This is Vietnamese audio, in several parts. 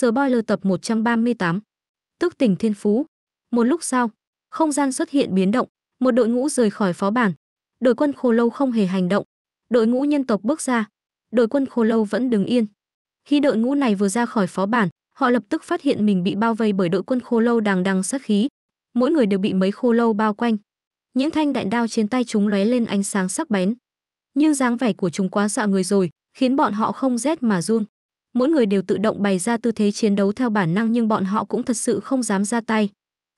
Spoiler tập 138. Tức tỉnh Thiên Phú. Một lúc sau, không gian xuất hiện biến động, một đội ngũ rời khỏi phó bản. Đội quân khô lâu không hề hành động. Đội ngũ nhân tộc bước ra. Đội quân khô lâu vẫn đứng yên. Khi đội ngũ này vừa ra khỏi phó bản, họ lập tức phát hiện mình bị bao vây bởi đội quân khô lâu đằng đằng sát khí. Mỗi người đều bị mấy khô lâu bao quanh. Những thanh đại đao trên tay chúng lóe lên ánh sáng sắc bén. Nhưng dáng vẻ của chúng quá sợ người rồi, khiến bọn họ không rét mà run mỗi người đều tự động bày ra tư thế chiến đấu theo bản năng nhưng bọn họ cũng thật sự không dám ra tay.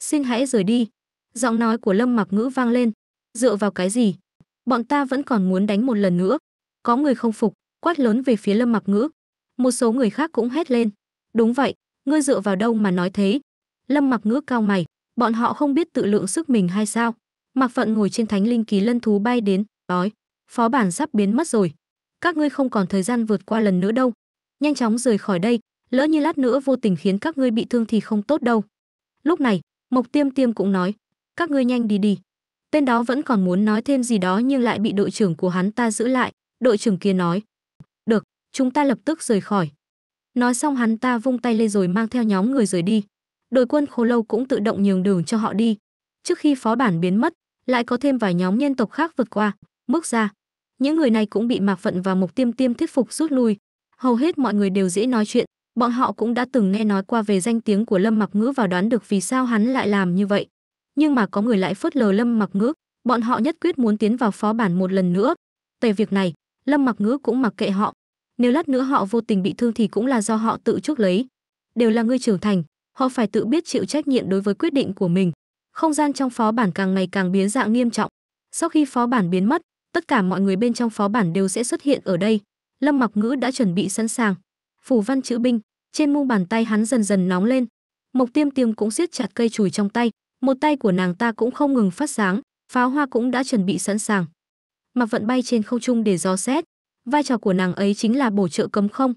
Xin hãy rời đi. Giọng nói của Lâm Mặc Ngữ vang lên. Dựa vào cái gì? Bọn ta vẫn còn muốn đánh một lần nữa. Có người không phục, quát lớn về phía Lâm Mặc Ngữ. Một số người khác cũng hét lên. Đúng vậy, ngươi dựa vào đâu mà nói thế? Lâm Mặc Ngữ cao mày, bọn họ không biết tự lượng sức mình hay sao? Mặc Phận ngồi trên thánh linh ký lân thú bay đến, nói: "Phó bản sắp biến mất rồi, các ngươi không còn thời gian vượt qua lần nữa đâu, nhanh chóng rời khỏi đây lỡ như lát nữa vô tình khiến các ngươi bị thương thì không tốt đâu lúc này mộc tiêm tiêm cũng nói các ngươi nhanh đi đi tên đó vẫn còn muốn nói thêm gì đó nhưng lại bị đội trưởng của hắn ta giữ lại đội trưởng kia nói được chúng ta lập tức rời khỏi nói xong hắn ta vung tay lên rồi mang theo nhóm người rời đi đội quân Khô lâu cũng tự động nhường đường cho họ đi trước khi phó bản biến mất lại có thêm vài nhóm nhân tộc khác vượt qua bước ra những người này cũng bị mạc phận và mộc tiêm tiêm thuyết phục rút lui hầu hết mọi người đều dễ nói chuyện bọn họ cũng đã từng nghe nói qua về danh tiếng của lâm mặc ngữ và đoán được vì sao hắn lại làm như vậy nhưng mà có người lại phớt lờ lâm mặc ngữ bọn họ nhất quyết muốn tiến vào phó bản một lần nữa về việc này lâm mặc ngữ cũng mặc kệ họ nếu lát nữa họ vô tình bị thương thì cũng là do họ tự chuốc lấy đều là người trưởng thành họ phải tự biết chịu trách nhiệm đối với quyết định của mình không gian trong phó bản càng ngày càng biến dạng nghiêm trọng sau khi phó bản biến mất tất cả mọi người bên trong phó bản đều sẽ xuất hiện ở đây Lâm Mặc Ngữ đã chuẩn bị sẵn sàng. Phủ văn chữ binh, trên mu bàn tay hắn dần dần nóng lên. Mộc Tiêm Tiêm cũng siết chặt cây chùi trong tay, một tay của nàng ta cũng không ngừng phát sáng, pháo hoa cũng đã chuẩn bị sẵn sàng. mặc Vận bay trên không trung để gió xét, vai trò của nàng ấy chính là bổ trợ cấm không.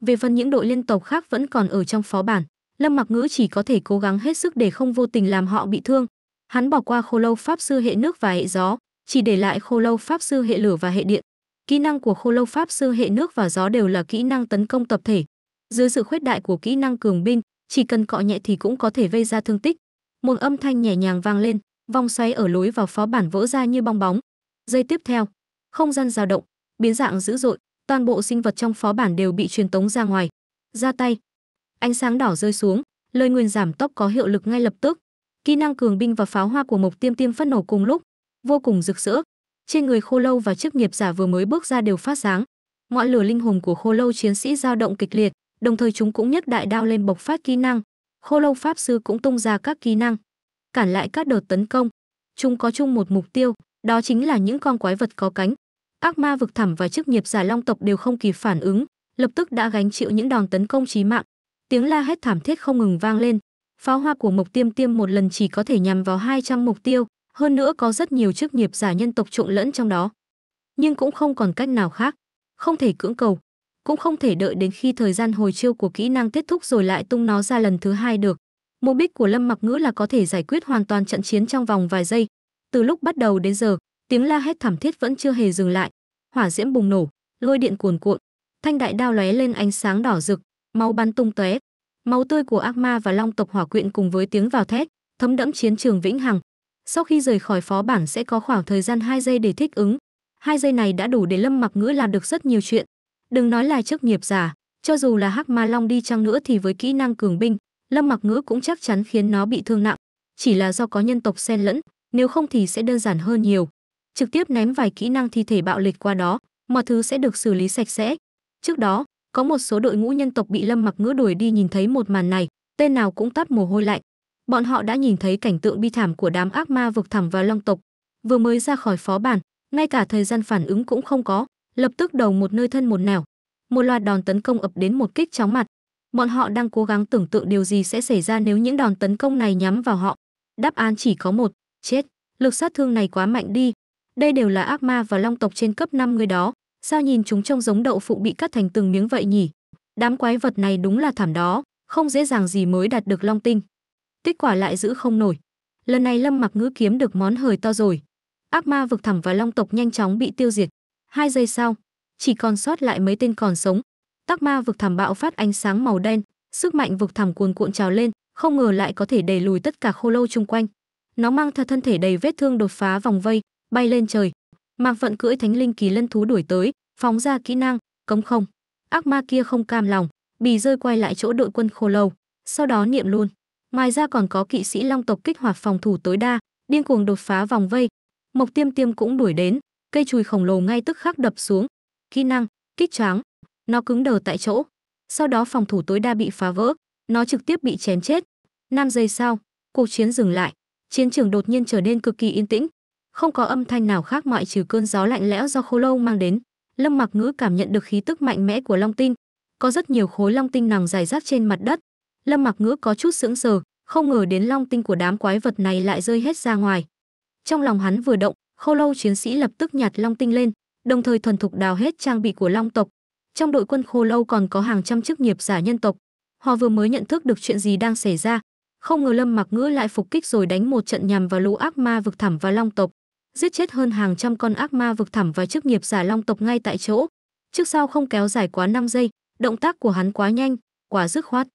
Về phần những đội liên tộc khác vẫn còn ở trong phó bản, Lâm Mặc Ngữ chỉ có thể cố gắng hết sức để không vô tình làm họ bị thương. Hắn bỏ qua Khô Lâu Pháp sư hệ nước và hệ gió, chỉ để lại Khô Lâu Pháp sư hệ lửa và hệ điện. Kỹ năng của khô lâu pháp sư hệ nước và gió đều là kỹ năng tấn công tập thể. Dưới sự khuyết đại của kỹ năng cường binh, chỉ cần cọ nhẹ thì cũng có thể gây ra thương tích. Một âm thanh nhẹ nhàng vang lên, vòng xoáy ở lối vào phó bản vỡ ra như bong bóng. Giây tiếp theo, không gian dao động, biến dạng dữ dội, toàn bộ sinh vật trong phó bản đều bị truyền tống ra ngoài. Ra tay, ánh sáng đỏ rơi xuống, lời nguyền giảm tốc có hiệu lực ngay lập tức. Kỹ năng cường binh và pháo hoa của Mộc Tiêm Tiêm phát nổ cùng lúc, vô cùng rực rỡ, trên người khô lâu và chức nghiệp giả vừa mới bước ra đều phát sáng ngọn lửa linh hồn của khô lâu chiến sĩ dao động kịch liệt đồng thời chúng cũng nhấc đại đao lên bộc phát kỹ năng khô lâu pháp sư cũng tung ra các kỹ năng cản lại các đợt tấn công chúng có chung một mục tiêu đó chính là những con quái vật có cánh ác ma vực thẳm và chức nghiệp giả long tộc đều không kịp phản ứng lập tức đã gánh chịu những đòn tấn công chí mạng tiếng la hét thảm thiết không ngừng vang lên pháo hoa của mộc tiêm tiêm một lần chỉ có thể nhằm vào 200 mục tiêu hơn nữa có rất nhiều chức nghiệp giả nhân tộc trộn lẫn trong đó. Nhưng cũng không còn cách nào khác, không thể cưỡng cầu, cũng không thể đợi đến khi thời gian hồi chiêu của kỹ năng kết thúc rồi lại tung nó ra lần thứ hai được. Mục đích của Lâm Mặc Ngữ là có thể giải quyết hoàn toàn trận chiến trong vòng vài giây. Từ lúc bắt đầu đến giờ, tiếng la hét thảm thiết vẫn chưa hề dừng lại. Hỏa diễm bùng nổ, lôi điện cuồn cuộn, thanh đại đao lóe lên ánh sáng đỏ rực, máu bắn tung tóe. Máu tươi của ác ma và long tộc hỏa quyện cùng với tiếng vào thét, thấm đẫm chiến trường vĩnh hằng. Sau khi rời khỏi phó bản sẽ có khoảng thời gian 2 giây để thích ứng. Hai giây này đã đủ để Lâm Mặc Ngữ làm được rất nhiều chuyện. Đừng nói là chức nghiệp giả, cho dù là Hắc Ma Long đi chăng nữa thì với kỹ năng cường binh, Lâm Mặc Ngữ cũng chắc chắn khiến nó bị thương nặng, chỉ là do có nhân tộc xen lẫn, nếu không thì sẽ đơn giản hơn nhiều. Trực tiếp ném vài kỹ năng thi thể bạo lịch qua đó, mọi thứ sẽ được xử lý sạch sẽ. Trước đó, có một số đội ngũ nhân tộc bị Lâm Mặc Ngữ đuổi đi nhìn thấy một màn này, tên nào cũng tắt mồ hôi lạnh bọn họ đã nhìn thấy cảnh tượng bi thảm của đám ác ma vực thẳm và long tộc vừa mới ra khỏi phó bản ngay cả thời gian phản ứng cũng không có lập tức đầu một nơi thân một nẻo một loạt đòn tấn công ập đến một kích chóng mặt bọn họ đang cố gắng tưởng tượng điều gì sẽ xảy ra nếu những đòn tấn công này nhắm vào họ đáp án chỉ có một chết lực sát thương này quá mạnh đi đây đều là ác ma và long tộc trên cấp 5 người đó sao nhìn chúng trông giống đậu phụ bị cắt thành từng miếng vậy nhỉ đám quái vật này đúng là thảm đó không dễ dàng gì mới đạt được long tinh Kết quả lại giữ không nổi. Lần này Lâm Mặc Ngữ kiếm được món hời to rồi. Ác ma vực thẳm và long tộc nhanh chóng bị tiêu diệt. Hai giây sau, chỉ còn sót lại mấy tên còn sống. Tắc ma vực thẳm bạo phát ánh sáng màu đen, sức mạnh vực thẳm cuồn cuộn trào lên, không ngờ lại có thể đẩy lùi tất cả khô lâu chung quanh. Nó mang theo thân thể đầy vết thương đột phá vòng vây, bay lên trời. Mạc Vận cưỡi thánh linh kỳ lân thú đuổi tới, phóng ra kỹ năng, cấm không. Ác ma kia không cam lòng, bì rơi quay lại chỗ đội quân khô lâu, sau đó niệm luôn. Ngoài ra còn có kỵ sĩ long tộc kích hoạt phòng thủ tối đa, điên cuồng đột phá vòng vây. Mộc Tiêm Tiêm cũng đuổi đến, cây chùi khổng lồ ngay tức khắc đập xuống. Kỹ năng, kích choáng. Nó cứng đờ tại chỗ. Sau đó phòng thủ tối đa bị phá vỡ, nó trực tiếp bị chém chết. năm giây sau, cuộc chiến dừng lại, chiến trường đột nhiên trở nên cực kỳ yên tĩnh, không có âm thanh nào khác ngoại trừ cơn gió lạnh lẽo do khô lâu mang đến. Lâm Mặc Ngữ cảm nhận được khí tức mạnh mẽ của Long Tinh, có rất nhiều khối Long Tinh nằm dài rác trên mặt đất, Lâm Mặc Ngữ có chút sững sờ, không ngờ đến long tinh của đám quái vật này lại rơi hết ra ngoài. Trong lòng hắn vừa động, Khô Lâu chiến sĩ lập tức nhặt long tinh lên, đồng thời thuần thục đào hết trang bị của long tộc. Trong đội quân Khô Lâu còn có hàng trăm chức nghiệp giả nhân tộc. Họ vừa mới nhận thức được chuyện gì đang xảy ra, không ngờ Lâm Mặc Ngữ lại phục kích rồi đánh một trận nhằm vào lũ ác ma vực thẳm và long tộc, giết chết hơn hàng trăm con ác ma vực thẳm và chức nghiệp giả long tộc ngay tại chỗ. Trước sau không kéo dài quá 5 giây, động tác của hắn quá nhanh, quá dứt khoát.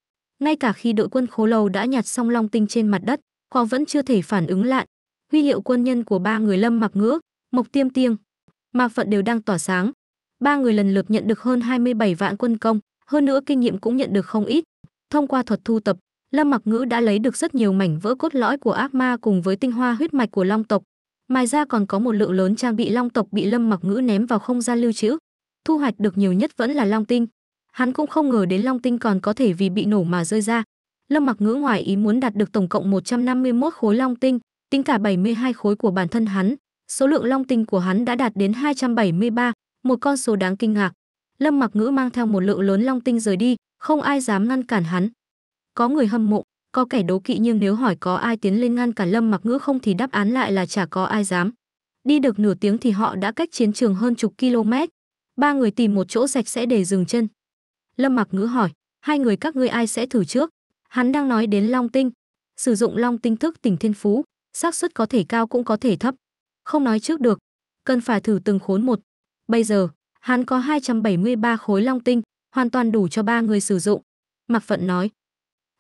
Ngay cả khi đội quân khố lầu đã nhặt xong long tinh trên mặt đất, họ vẫn chưa thể phản ứng lại. Huy hiệu quân nhân của ba người Lâm Mặc Ngữ, Mộc Tiêm tiêm, Mạc Phận đều đang tỏa sáng. Ba người lần lượt nhận được hơn 27 vạn quân công, hơn nữa kinh nghiệm cũng nhận được không ít. Thông qua thuật thu tập, Lâm Mặc Ngữ đã lấy được rất nhiều mảnh vỡ cốt lõi của ác ma cùng với tinh hoa huyết mạch của Long tộc. Ngoài ra còn có một lượng lớn trang bị Long tộc bị Lâm Mặc Ngữ ném vào không gian lưu trữ. Thu hoạch được nhiều nhất vẫn là Long tinh. Hắn cũng không ngờ đến Long Tinh còn có thể vì bị nổ mà rơi ra. Lâm Mặc Ngữ ngoài ý muốn đạt được tổng cộng 151 khối Long Tinh, tính cả 72 khối của bản thân hắn, số lượng Long Tinh của hắn đã đạt đến 273, một con số đáng kinh ngạc. Lâm Mặc Ngữ mang theo một lượng lớn Long Tinh rời đi, không ai dám ngăn cản hắn. Có người hâm mộ, có kẻ đố kỵ nhưng nếu hỏi có ai tiến lên ngăn cản Lâm Mặc Ngữ không thì đáp án lại là chả có ai dám. Đi được nửa tiếng thì họ đã cách chiến trường hơn chục km. Ba người tìm một chỗ sạch sẽ để dừng chân lâm mặc ngữ hỏi hai người các ngươi ai sẽ thử trước hắn đang nói đến long tinh sử dụng long tinh thức tỉnh thiên phú xác suất có thể cao cũng có thể thấp không nói trước được cần phải thử từng khốn một bây giờ hắn có 273 khối long tinh hoàn toàn đủ cho ba người sử dụng Mặc phận nói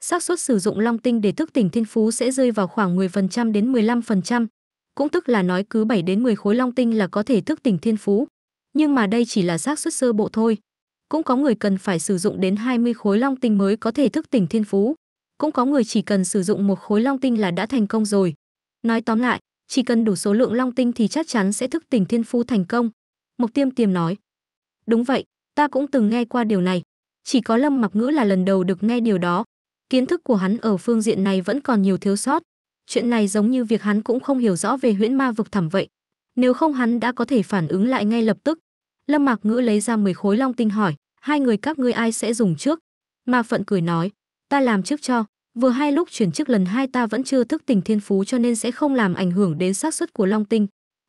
xác suất sử dụng long tinh để thức tỉnh thiên phú sẽ rơi vào khoảng 10% đến 15%, cũng tức là nói cứ 7 đến 10 khối long tinh là có thể thức tỉnh thiên phú. Nhưng mà đây chỉ là xác suất sơ bộ thôi, cũng có người cần phải sử dụng đến 20 khối long tinh mới có thể thức tỉnh thiên phú, cũng có người chỉ cần sử dụng một khối long tinh là đã thành công rồi. Nói tóm lại, chỉ cần đủ số lượng long tinh thì chắc chắn sẽ thức tỉnh thiên phú thành công. Mộc Tiêm Tiềm nói. Đúng vậy, ta cũng từng nghe qua điều này. Chỉ có Lâm Mặc Ngữ là lần đầu được nghe điều đó. Kiến thức của hắn ở phương diện này vẫn còn nhiều thiếu sót. Chuyện này giống như việc hắn cũng không hiểu rõ về huyễn ma vực thẳm vậy. Nếu không hắn đã có thể phản ứng lại ngay lập tức. Lâm Mạc Ngữ lấy ra 10 khối long tinh hỏi hai người các ngươi ai sẽ dùng trước mà phận cười nói ta làm trước cho vừa hai lúc chuyển chức lần hai ta vẫn chưa thức tỉnh thiên phú cho nên sẽ không làm ảnh hưởng đến xác suất của long tinh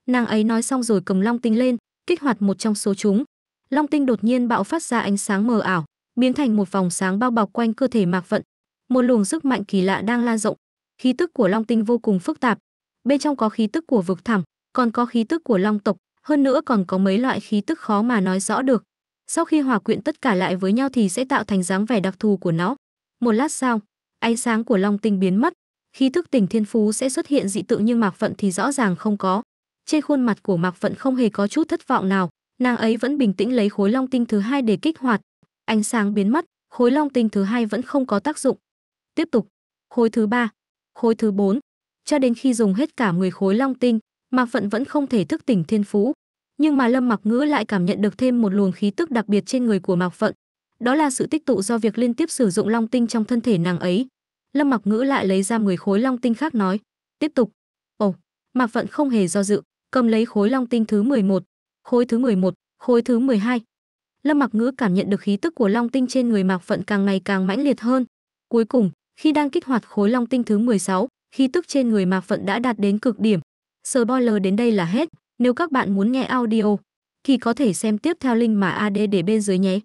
nàng ấy nói xong rồi cầm long tinh lên kích hoạt một trong số chúng long tinh đột nhiên bạo phát ra ánh sáng mờ ảo biến thành một vòng sáng bao bọc quanh cơ thể mạc vận một luồng sức mạnh kỳ lạ đang lan rộng khí tức của long tinh vô cùng phức tạp bên trong có khí tức của vực thẳm còn có khí tức của long tộc hơn nữa còn có mấy loại khí tức khó mà nói rõ được sau khi hòa quyện tất cả lại với nhau thì sẽ tạo thành dáng vẻ đặc thù của nó. Một lát sau, ánh sáng của Long Tinh biến mất, khi thức tỉnh thiên phú sẽ xuất hiện dị tượng nhưng Mạc Phận thì rõ ràng không có. Trên khuôn mặt của Mạc Phận không hề có chút thất vọng nào, nàng ấy vẫn bình tĩnh lấy khối Long Tinh thứ hai để kích hoạt. Ánh sáng biến mất, khối Long Tinh thứ hai vẫn không có tác dụng. Tiếp tục, khối thứ ba, khối thứ bốn, cho đến khi dùng hết cả 10 khối Long Tinh, Mạc Phận vẫn không thể thức tỉnh thiên phú nhưng mà lâm mặc ngữ lại cảm nhận được thêm một luồng khí tức đặc biệt trên người của mạc phận đó là sự tích tụ do việc liên tiếp sử dụng long tinh trong thân thể nàng ấy lâm mặc ngữ lại lấy ra 10 khối long tinh khác nói tiếp tục ồ mạc phận không hề do dự cầm lấy khối long tinh thứ 11, khối thứ 11, khối thứ 12. lâm mặc ngữ cảm nhận được khí tức của long tinh trên người mạc phận càng ngày càng mãnh liệt hơn cuối cùng khi đang kích hoạt khối long tinh thứ 16, khí tức trên người mạc phận đã đạt đến cực điểm sờ boiler đến đây là hết nếu các bạn muốn nghe audio thì có thể xem tiếp theo link mà AD để bên dưới nhé.